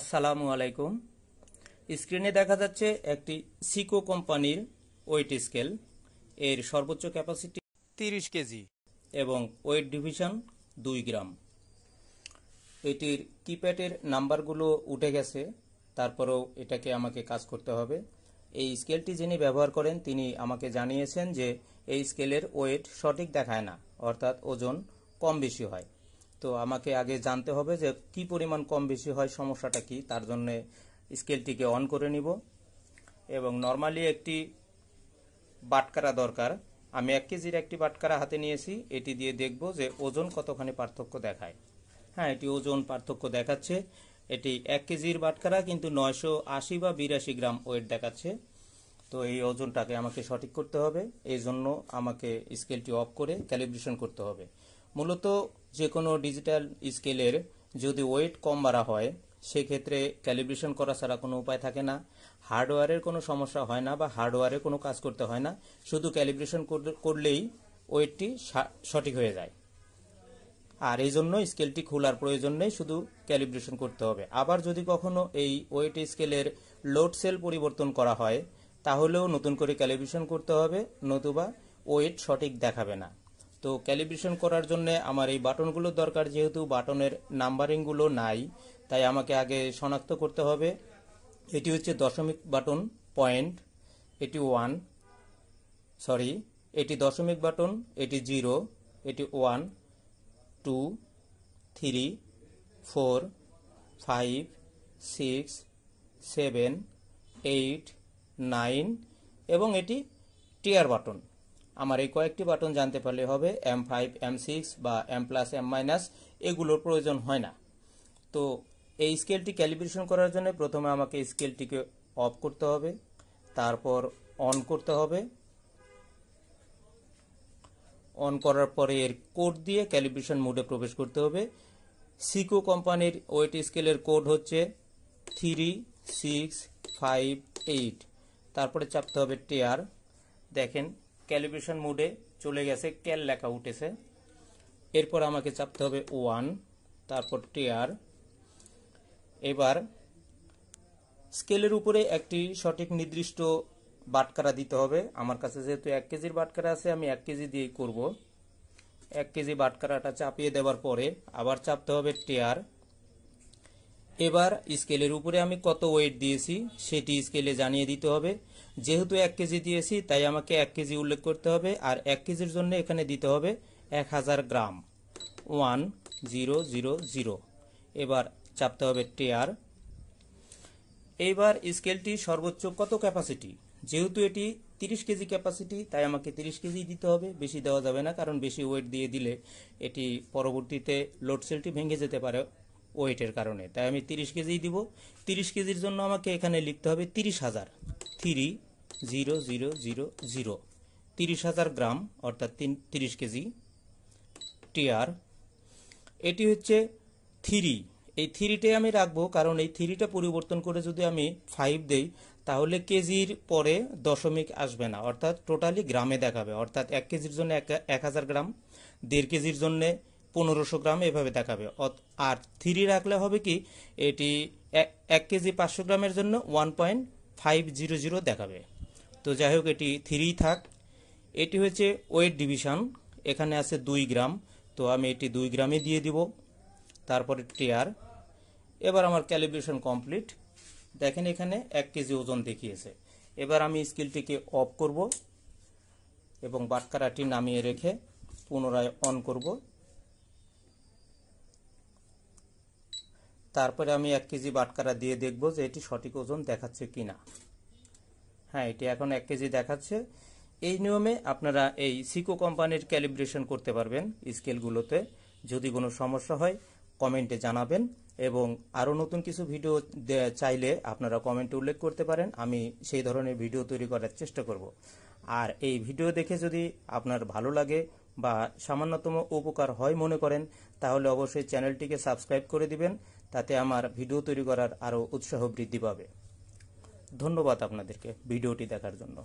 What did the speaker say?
আসসালামু আলাইকুম স্ক্রিনে দেখা যাচ্ছে একটি সিকো কোম্পানির ওয়েট স্কেল এর সর্বোচ্চ ক্যাপাসিটি তিরিশ কেজি এবং ওয়েট ডিভিশন দুই গ্রাম এটির কিপ্যাডের নাম্বারগুলো উঠে গেছে তারপরেও এটাকে আমাকে কাজ করতে হবে এই স্কেলটি যিনি ব্যবহার করেন তিনি আমাকে জানিয়েছেন যে এই স্কেলের ওয়েট সঠিক দেখায় না অর্থাৎ ওজন কম বেশি হয় তো আমাকে আগে জানতে হবে যে কি পরিমাণ কম বেশি হয় সমস্যাটা কি তার জন্য স্কেলটিকে অন করে নিব এবং নর্মালি একটি বাটকারা দরকার আমি এক কেজির একটি বাটকারা হাতে নিয়েছি এটি দিয়ে দেখব যে ওজন কতখানি পার্থক্য দেখায় হ্যাঁ এটি ওজন পার্থক্য দেখাচ্ছে এটি এক কেজির বাটকারা কিন্তু নয়শো আশি বা বিরাশি গ্রাম ওয়েট দেখাচ্ছে তো এই ওজনটাকে আমাকে সঠিক করতে হবে এই জন্য আমাকে স্কেলটি অফ করে ক্যালিব্রেশন করতে হবে মূলত যে কোনো ডিজিটাল স্কেলের যদি ওয়েট কম বাড়া হয় সেক্ষেত্রে ক্যালিব্রেশন করা ছাড়া কোনো উপায় থাকে না হার্ডওয়্যারের কোনো সমস্যা হয় না বা হার্ডওয়্যারে কোনো কাজ করতে হয় না শুধু ক্যালিব্রেশন করলেই ওয়েটটি সঠিক হয়ে যায় আর এই জন্য স্কেলটি খোলার প্রয়োজন নেই শুধু ক্যালিব্রেশন করতে হবে আবার যদি কখনো এই ওয়েট স্কেলের লোড সেল পরিবর্তন করা হয় তাহলেও নতুন করে ক্যালিব্রেশন করতে হবে নতুবা ওয়েট সঠিক দেখাবে না তো ক্যালিব্রেশন করার জন্য আমার এই বাটনগুলো দরকার যেহেতু বাটনের নাম্বারিংগুলো নাই তাই আমাকে আগে শনাক্ত করতে হবে এটি হচ্ছে দশমিক বাটন পয়েন্ট এটি ওয়ান সরি এটি দশমিক বাটন এটি জিরো এটি one two three four five six seven eight nine এবং এটি টিয়ার বাটন আমার এই কয়েকটি বাটন জানতে পারলে হবে এম ফাইভ এম সিক্স বা এম প্লাস এম মাইনাস এগুলোর প্রয়োজন হয় না তো এই স্কেলটি ক্যালিব্রেশন করার জন্য প্রথমে আমাকে স্কেলটিকে অফ করতে হবে তারপর অন করতে হবে অন করার পরে এর কোড দিয়ে ক্যালিব্রেশন মোডে প্রবেশ করতে হবে সিকো কোম্পানির ওয়েট স্কেলের কোড হচ্ছে থ্রি সিক্স ফাইভ এইট তারপরে চাপতে হবে টেয়ার দেখেন ক্যালিব্রেশন মোডে চলে গেছে ক্যাল লেখা উঠেছে এরপর আমাকে চাপতে হবে ওয়ান তারপর টিয়ার এবার স্কেলের উপরে একটি সঠিক নির্দিষ্ট বাটকারা দিতে হবে আমার কাছে যেহেতু এক কেজির বাটকারা আছে আমি এক কেজি দিয়েই করব এক কেজি বাটকারাটা চাপিয়ে দেওয়ার পরে আবার চাপতে হবে টিয়ার এবার স্কেলের উপরে আমি কত ওয়েট দিয়েছি সেটি স্কেলে জানিয়ে দিতে হবে যেহেতু এক কেজি দিয়েছি তাই আমাকে এক কেজি উল্লেখ করতে হবে আর এক কেজির জন্য এখানে দিতে হবে এক হাজার gram one zero zero zero এবার চাপতে হবে টেয়ার এইবার স্কেলটি সর্বোচ্চ কত ক্যাপাসিটি যেহেতু এটি 30 কেজি ক্যাপাসিটি তাই আমাকে 30 কেজি দিতে হবে বেশি দেওয়া যাবে না কারণ বেশি ওয়েট দিয়ে দিলে এটি পরবর্তীতে লোডসেলটি ভেঙে যেতে পারে ওয়েটের কারণে তাই আমি তিরিশ কেজি দিব তিরিশ কেজির জন্য আমাকে এখানে লিখতে হবে তিরিশ হাজার three zero zero zero zero তিরিশ হাজার গ্রাম অর্থাৎ তিন তিরিশ কেজি টিয়ার এটি হচ্ছে থ্রি এই থ্রিটাই আমি রাখবো কারণ এই থ্রিটা পরিবর্তন করে যদি আমি ফাইভ দেই তাহলে কেজির পরে দশমিক আসবে না অর্থাৎ টোটালি গ্রামে দেখাবে অর্থাৎ এক কেজির জন্য এক হাজার গ্রাম দেড় কেজির জন্যে পনেরোশো গ্রাম এভাবে দেখাবে আর থ্রি রাখলে হবে কি এটি এক কেজি পাঁচশো গ্রামের জন্য one point five zero zero দেখাবে তো যাই হোক এটি থ্রি থাক এটি হচ্ছে ওয়েট ডিভিশন এখানে আছে দুই গ্রাম তো আমি এটি দুই গ্রামে দিয়ে দিব তারপরে টিয়ার এবার আমার ক্যালিব্রেশন কমপ্লিট দেখেন এখানে এক কেজি ওজন দেখিয়েছে এবার আমি স্কিলটিকে অফ করব এবং বাটকারাটি নামিয়ে রেখে পুনরায় অন করব তারপরে আমি এক কেজি বাটকারা দিয়ে দেখব যে এটি সঠিক ওজন দেখাচ্ছে কি না হ্যাঁ এটি এখন এক কেজি দেখাচ্ছে এই নিয়মে আপনারা এই সিকো কোম্পানির ক্যালিব্রেশন করতে পারবেন স্কেলগুলোতে যদি কোনো সমস্যা হয় কমেন্টে জানাবেন এবং আরও নতুন কিছু ভিডিও চাইলে আপনারা কমেন্টে উল্লেখ করতে পারেন আমি সেই ধরনের ভিডিও তৈরি করার চেষ্টা করব আর এই ভিডিও দেখে যদি আপনার ভালো লাগে বা সামান্যতম উপকার হয় মনে করেন তাহলে অবশ্যই চ্যানেলটিকে সাবস্ক্রাইব করে দিবেন তাতে আমার ভিডিও তৈরি করার আরও উৎসাহ বৃদ্ধি পাবে ধন্যবাদ আপনাদেরকে ভিডিওটি দেখার জন্য